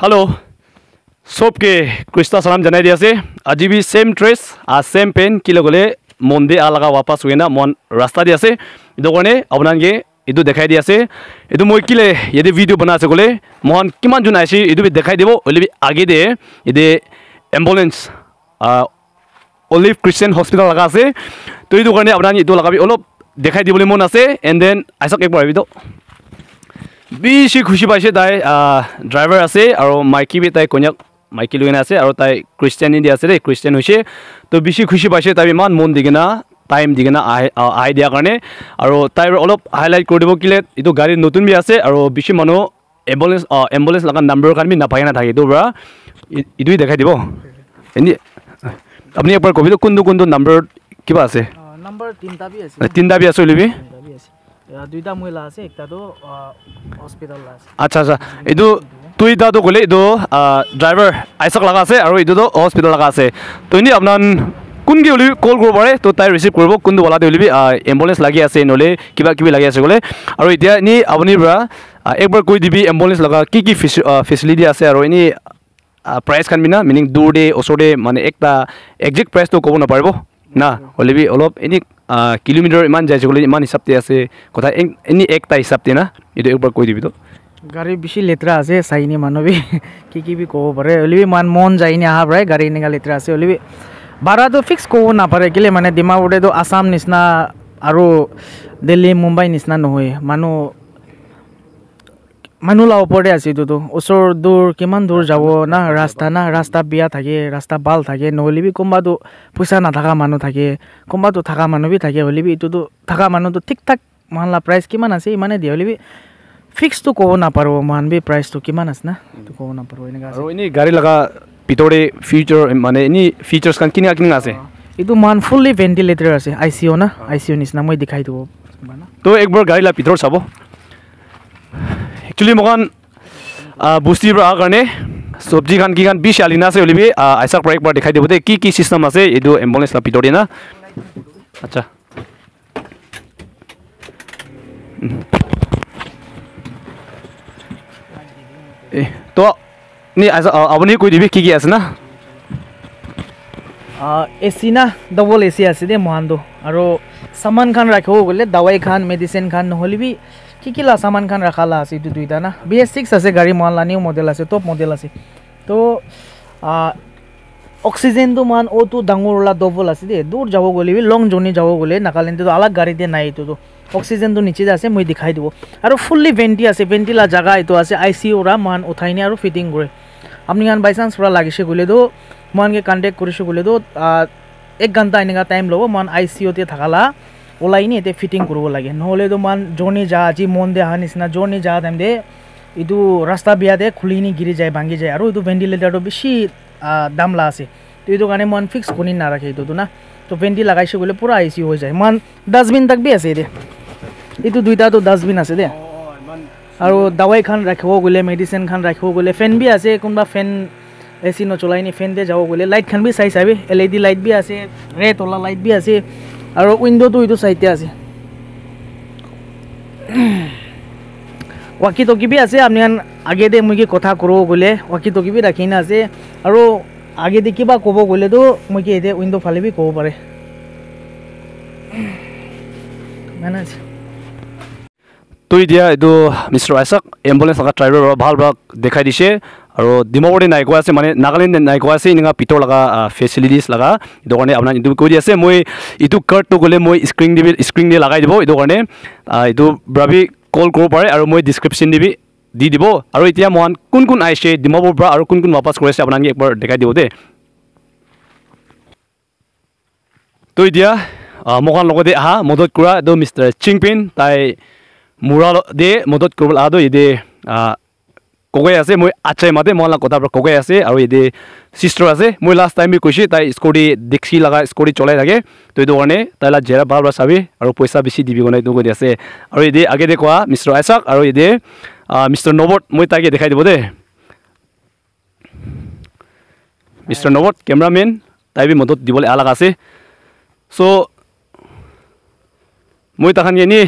hello' চবকে কৃষ্ণা চালাম জনাই দিয়া আছে আজি বি চেম ড্ৰেছ আৰু চেম পেণ্ট কি লগলে মন দি আ লগা ৱাপাছ হৈ না মন ৰাস্তা দি আছে এইটো কাৰণে আপোনালোকে এইটো দেখাই দি আছে এইটো মই কিলে ইয়াতে ভিডিঅ' বনাই আছে ক'লে মহান কিমান যোন আহিছে এইটো বি দেখাই দিব অলপ আগে দিয়ে ইয়াতে এম্বুলেঞ্চ অলিভ ক্ৰিষ্টিয়ান হস্পিটেল লগা আছে তো এইটো কাৰণে আপোনালোকে এইটো লগাবি অলপ দেখাই দিবলৈ মন আছে এণ্ড দেন আইচক একবাৰ আহিবি তো বেছি খুচি পাইছে তাই ড্ৰাইভাৰ আছে আৰু মাইকী বি তাই কন্যাক মাইকী লৈ আছে আৰু তাই ক্ৰীষ্টিয়ানি দি আছে দেই খ্ৰীষ্টিয়ান হৈছে তো বেছি খুচি পাইছে তাই ইমান মন দি কিনা টাইম দি কিনে আহে আহি দিয়াৰ কাৰণে আৰু তাইৰ অলপ হাইলাইট কৰি দিব কিলে এইটো গাড়ী নতুন বি আছে আৰু বেছি মানুহ এম্বুলেঞ্চ এম্বুলেঞ্চ লগা নাম্বাৰৰ কাৰণে আমি নাপায় নাথাকে এইটোৰ পৰা এইটোৱে দেখাই দিব এনেই আপুনি এবাৰ ক'বিতো কোনটো কোনটো নাম্বাৰত কিবা আছে তিনিটা বি আছে তিনিটা বি আছে ওলিবি দুইটা মহিলা আছে একটাটো হস্পিটেল আছে আচ্ছা আচ্ছা এইটো দুইটাটো ক'লে এইটো ড্ৰাইভাৰ আইচক লগা আছে আৰু এইটোতো হস্পিটেল লগা আছে তুমি আপোনাৰ কোনকে উলিবি কল কৰিব পাৰে তো তাই ৰিচিভ কৰিব কোনটো ৱালাতে উলিবি এম্বুলেঞ্চ লাগি আছে নহ'লে কিবা কিবি লাগি আছে ক'লে আৰু এতিয়া এনেই আপুনিৰ পৰা একবাৰ কৈ দিবি এম্বুলেঞ্চ লগা কি কি ফেচি ফেচিলিটি আছে আৰু এনেই প্ৰাইজ খান্দিবি না মিনিং দূৰ দে ওচৰ দে মানে এটা একজেক্ট প্ৰাইচটো ক'ব নাপাৰিব না হলেবি অলপ এনেই কিলোমিটাৰ ইমান যাইছে গ'লে ইমান হিচাপতে আছে কথা এনেই একটা হিচাপতে না এইটো একবাৰ কৈ দিবি তো গাড়ী বেছি লেতেৰা আছে চাই নি মানুহবি কি কিবি ক'ব পাৰে হলিবি ইমান মন যায় নি অহা পাৰে গাড়ী এনেকুৱা লেতেৰা আছে হলিবি ভাড়াটো ফিক্স ক'ব নাপাৰে কেলে মানে ডিমাপুৰেতো আছাম নিচিনা আৰু দিল্লী মুম্বাই নিচিনা নহয় মানুহ মানুহ লোৱাৰ ওপৰতে আছে এইটোতো ওচৰ দূৰ কিমান দূৰ যাব না ৰাস্তা না ৰাস্তা বিয়া থাকে ৰাস্তা ভাল থাকে নহ'লে বি কোনোবাটো পইচা নাথাকা মানুহ থাকে কোনোবাটো থকা মানুহ বি থাকে হ'লে বি এইটোতো থকা মানুহটো ঠিক ঠাক মানলা প্ৰাইচ কিমান আছে ইমানে দিয়ে হ'লে বি ফিক্সটো ক'ব নাপাৰোঁ মান বি প্ৰাইচটো কিমান আছে না এইটো ক'ব নাপাৰোঁ এনেকুৱা আৰু এনেই গাড়ী লগা ভিতৰতে ফিউচাৰ মানে এনেই ফিউচাৰ্ছখন কিনা কিনা আছে এইটো মান ফুল্লি ভেণ্টিলেটৰ আছে আই চি অ' না আই চি অ' নিচিনা মই দেখাই দিব তো একবাৰ গাড়ী লাগে ভিতৰত চাব একচুয়ালি মোকান বস্তি পৰা কাৰণে চব্জি খান কি খান বি চালি না আছে বুলি আইচাক প্ৰায় পৰা দেখাই দিব দেই কি কি চিষ্টেম আছে এইটো এম্বুলেঞ্চ লাভ ভিতৰতে না আচ্ছা তো নি আপুনি কৈ দিবি কি কি আছে না এ চি না ডবল এ চি আছে দেই মহানটো আৰু চামান খান ৰাখিব গ'লে দাৱাই খান মেডিচিন খান নহ'লে কি কি সামান খান ৰখালা আছে এইটো দুইটা না বি এছ ছিক্স আছে গাড়ী মহলা নিউ মডেল আছে টপ মডেল আছে তো অক্সিজেনটো মান অ' টু ডাঙৰ ওলা ডবল আছে দেই দূৰ যাব গ'লে লং জাৰ্ণি যাব গ'লে নাগালেণ্ডটো আলাগ গাড়ী দিয়ে নাই এইটোতো অক্সিজেনটো নিচে আছে মই দেখাই দিব আৰু ফুল্লি ভেণ্টি আছে ভেণ্টিলা জাগা এইটো আছে আই চি ইউৰা মান উঠাই নি আৰু ফিটিং কৰে আপুনি ইমান বাই চান্স পূৰা লাগিছে গ'লেতো মানকৈ কণ্টেক্ট কৰিছোঁ গ'লেতো এক ঘণ্টা এনেকুৱা টাইম ল'ব মান আই চি ইউতে থাকালা ওলাই নি এতিয়া ফিটিং কৰিব লাগে নহ'লে তোমাৰ জৰ্ণি যা আজি মন দে অহা নিচিনা জৰ্ণি যা টাইম দে এইটো ৰাস্তা বিয়া দে খুলি নি গিৰি যায় ভাঙি যায় আৰু এইটো ভেণ্টিলেটাৰটো বেছি দামলা আছে তো এইটো কাৰণে মই ফিক্স কৰি নাৰাখে এইটোতো না তো ভেণ্টি লগাইছোঁ বোলে পূৰা আই চি হৈ যায় ইমান ডাষ্টবিন তাক বি আছে এতিয়া এইটো দুইটাতো ডাষ্টবিন আছে দে আৰু দাৱাই খান ৰাখিব গ'লে মেডিচিন খান ৰাখিব গ'লে ফেন বি আছে কোনোবা ফেন এ চি নচলাই নি ফেন দে যাব গ'লে লাইট খান বি চাই চাবি এল ই ডি লাইট বি আছে ৰেড অলা লাইট বি আছে আৰু উইণ্ডটো এইটো চাইডে আছে ৱাকি টকিবি আছে আমি আগেদি মই কি কথা কৰোঁ বোলে ৱাকি টকিবি ৰাখি নাছে আৰু আগেদি কিবা ক'ব গ'লেতো মই কি এতিয়া উইণ্ড' ফালেবি ক'ব পাৰে তো এতিয়া এইটো মিষ্টাৰ ৱাইছক এম্বুলেঞ্চ থকা ড্ৰাইভাৰ ভাল ভাল দেখাই দিছে আৰু ডিমৌৰে নাই কোৱা আছে মানে নাগালেণ্ড নাই কোৱা আছে এনেকুৱা পিতৰ লগা ফেচিলিটিছ লগা এইটো কাৰণে আপোনাক এইটো কৈ দি আছে মই এইটো কাৰ্ডটো গ'লে মই স্ক্ৰীণ দিবি স্ক্ৰীণ দি লগাই দিব এইটো কাৰণে এইটো ভাবি কল কৰিব পাৰে আৰু মই ডিছক্ৰিপশ্যন দিবি দি দিব আৰু এতিয়া মহান কোন কোন আহিছে ডিমৌৰ পৰা আৰু কোন কোন ৱাপাছ কৰিছে আপোনাক একবাৰ দেখাই দিব দেই তো এতিয়া মোকান লগতে আহা মদত কৰা এইটো মিষ্টাৰ চিংপিন তাই মূৰা দে মদত কৰিবলৈ আহ দে কগৈ আছে মই আচাই মাতে মই অলপ কথা কগৈ আছে আৰু ইয়াতে চিষ্টাৰ আছে মই লাষ্ট টাইম কৈছোঁ তাই স্কুটি ডিক্সি লগা স্কুটি চলাই থাকে তো এইটো কাৰণে তাই লাগ জেৰা ভাল চাবি আৰু পইচা বেছি দিবি কোনে এইটো কৈ আছে আৰু ইয়াতে আগে দে কোৱা মিষ্টাৰ আইচাক আৰু ইয়াতে মিষ্টাৰ নবট মই তাকে দেখাই দিব দেই মিষ্টাৰ নবট কেমেৰামেন তাই বি মদত দিবলৈ আলাগ আছে চ' মই তাহান এনেই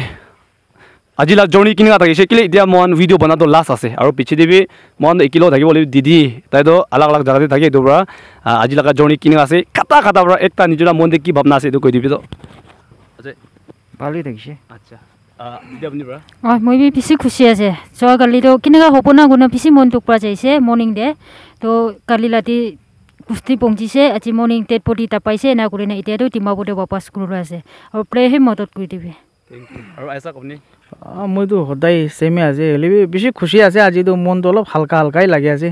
আজি লাষ্ট জৰ্ণি কেনেকুৱা থাকে সেই কেলে এতিয়া মন ভিডিঅ' বনাওঁ লাষ্ট আছে আৰু পিছেদি বি মন একেলগ থাকিব লাগিব দিদি তাইতো আলগ আলগ জেগাতে থাকে এইটোৰ পৰা আজি লগা জৰ্ণি কেনেকুৱা আছে কাটা কাটাৰ পৰা একটা নিজৰা মন দি কি ভাৱনা আছে এইটো কৈ দিবিতো ভালেই থাকিছে অঁ মই বি বেছি খুচি আছে যোৱা কালিতো কেনেকুৱা হ'ব না গুণ বেছি মন টুক পৰা যাইছে মৰ্ণিং ডে তো কালি ৰাতি কুস্তি পঙিছে আজি মৰ্ণিং টেট পতি তাপাইছে এনে কৰি না এতিয়াতো ডিমাপুৰতে বাপাছ কৰোঁ আছে আৰু প্ৰায় প্লেহে মদত কৰি দিবি আৰু আইচা কওক মইতো সদায় চেমে আজি হ'লে বেছি খুচি আছে আজিতো মনটো অলপ হালকা হালকাই লাগে আজি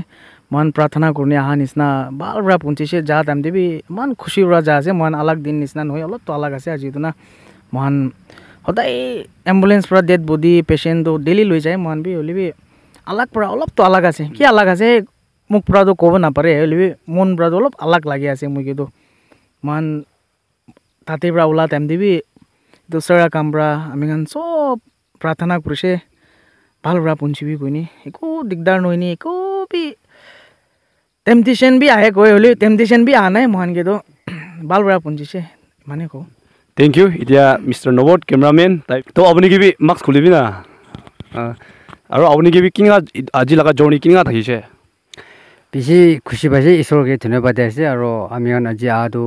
মন প্ৰাৰ্থনা কৰি অহা নিচিনা ভাল পৰা পুঞ্চিছে যা টাইম দিবি ইমান খুচি পৰা যা আছে মহান আলাগ দিন নিচিনা নহয় অলপতো আলাগ আছে আজিতো না মহান সদায় এম্বুলেঞ্চ পৰা ডেড বডি পেচেণ্টটো ডেইলি লৈ যায় মহান বি হ'লে বি আলাগ পৰা অলপতো আলাগ আছে কি আলাগ আছে মোক পৰাটো ক'ব নাপাৰে হ'লে বি মন পৰাটো অলপ আলাগ লাগি আছে মই কিন্তু মহান তাতে পৰা ওলা টাইম দিবি দোচৰা কামৰা আমি গান চব প্ৰাৰ্থনা কৰিছে ভাল পৰা পুঞ্চিবি কৈনি একো দিগদাৰ নহয়নি একো বি টেম্পটেশ্যন বি আহে কৈ হ'লেও টেম্পটেশ্যন বি আহা নাই মহানকেইটো ভাল পৰা পুঞ্জিছে ইমানে কওঁ থেংক ইউ এতিয়া মিষ্টাৰ নবট কেমেৰামেন তাই তো আপুনি কিবি মাস্ক খুলিবি না আৰু আপুনি কিবি কিনা আজি লগা জৰ্ণি কিনা থাকিছে বেছি খুচি পাইছে ঈশ্বৰকে ধন্যবাদ দিছে আৰু আমি কাৰণ আজি আহাটো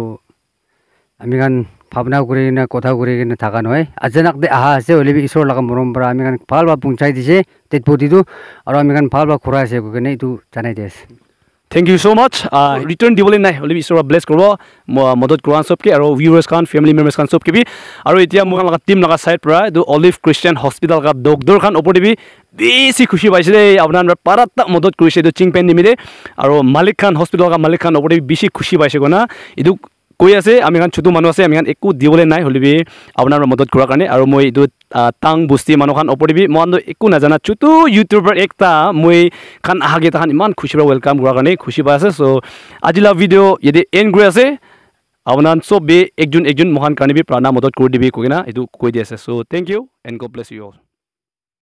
আমি কাৰণ ভাৱনা কৰি কিনে কথা কৰি কিনে থকা নহয় আজিনাক দে আহা আছে হ'লে ঈশ্বৰ লগা মৰম পৰা আমি কাৰণ ভাল ভাৱ পুঞ্চাই দিছে তেজপতিটো আৰু আমি কাৰণ ভাল ভাৱ ঘূৰাই আছে গৈ কিনে এইটো জনাই দি thank you so' much return দিবলৈ নাই হ'লে ঈশ্বৰক ব্লেছ কৰিব মদত কৰোৱা চবকে আৰু ভিউৱাৰ্ছ খান ফেমিলি মেম্বাৰ্ছ খান চবকে আৰু এতিয়া মোক লগা টীম লগা ছাইড পৰা এইটো অলিভ ক্ৰিষ্টিয়ান হস্পিটেল কা ডক্টৰ খান ওপৰত দিবি বেছি খুচি পাইছিলে আপোনাৰ পাৰাটা মদত কৰিছে এইটো চিংপেন নিমিলে আৰু মালিক খান হস্পিটেল কা মালিক খান ওপৰত দিবি বেছি খুচি পাইছে কোনা এইটো কৈ আছে আমি এখন ছুটো মানুহ আছে আমি এখন একো দিবলৈ নাই হ'লে বি আপোনাৰ মদত কৰাৰ কাৰণে আৰু মই এইটো টাং বস্তি মানুহখন ওপৰিবি মই আনটো একো নাজানা ছুটো ইউটিউবৰ এটা মই খান আহাগে তাহান ইমান খুচি পৰা ৱেলকাম কৰাৰ কাৰণে খুচি পাই আছে চ' আজি লাভ ভিডিঅ' ইয়াতে এণ্ড কৰি আছে আপোনাৰ চব বি একজন একজন মহান কাৰণে বি প্ৰাণা মদত কৰি দিবি কৈ কিনা এইটো কৈ দি আছে so' thank you and God bless you all